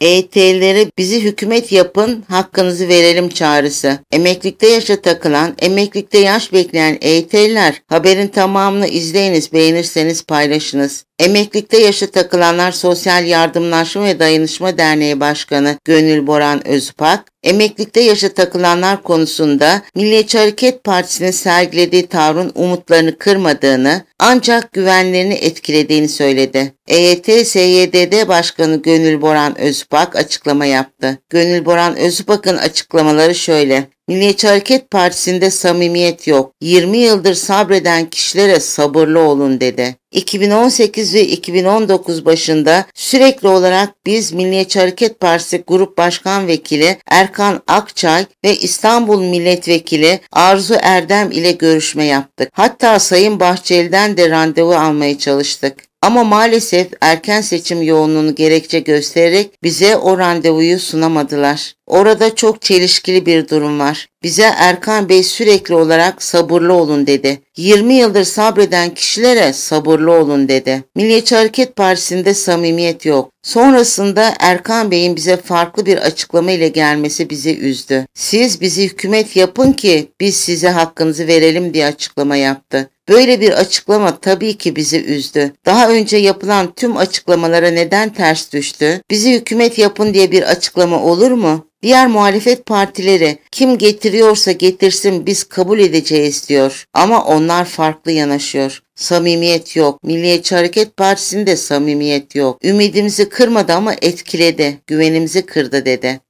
EYT'lilere bizi hükümet yapın, hakkınızı verelim çağrısı. Emeklilikte yaşa takılan, emeklilikte yaş bekleyen EYT'liler haberin tamamını izleyiniz, beğenirseniz paylaşınız. Emeklilikte yaşa takılanlar Sosyal Yardımlaşma ve Dayanışma Derneği Başkanı Gönül Boran Özpak, Emeklilikte yaşa takılanlar konusunda Milliyetçi Hareket Partisi'nin sergilediği tavrın umutlarını kırmadığını ancak güvenlerini etkilediğini söyledi. EYT, SYDD Başkanı Gönül Boran Özbak açıklama yaptı. Gönül Boran Özbak'ın açıklamaları şöyle. Milliyetçi Hareket Partisi'nde samimiyet yok. 20 yıldır sabreden kişilere sabırlı olun dedi. 2018 ve 2019 başında sürekli olarak biz Milliyetçi Hareket Partisi Grup Başkan Vekili Erkan Akçay ve İstanbul Milletvekili Arzu Erdem ile görüşme yaptık. Hatta Sayın Bahçeli'den de randevu almaya çalıştık. Ama maalesef erken seçim yoğunluğunu gerekçe göstererek bize o randevuyu sunamadılar. Orada çok çelişkili bir durum var. Bize Erkan Bey sürekli olarak sabırlı olun dedi. 20 yıldır sabreden kişilere sabırlı olun dedi. Milliyetçi Hareket Partisi'nde samimiyet yok. Sonrasında Erkan Bey'in bize farklı bir açıklama ile gelmesi bizi üzdü. Siz bizi hükümet yapın ki biz size hakkınızı verelim diye açıklama yaptı. Böyle bir açıklama tabii ki bizi üzdü. Daha önce yapılan tüm açıklamalara neden ters düştü? Bizi hükümet yapın diye bir açıklama olur mu? Diğer muhalefet partileri kim getiriyorsa getirsin biz kabul edeceğiz diyor. Ama onlar farklı yanaşıyor. Samimiyet yok. Milliyetçi Hareket Partisi'nde samimiyet yok. Ümidimizi kırmadı ama etkiledi. Güvenimizi kırdı dedi.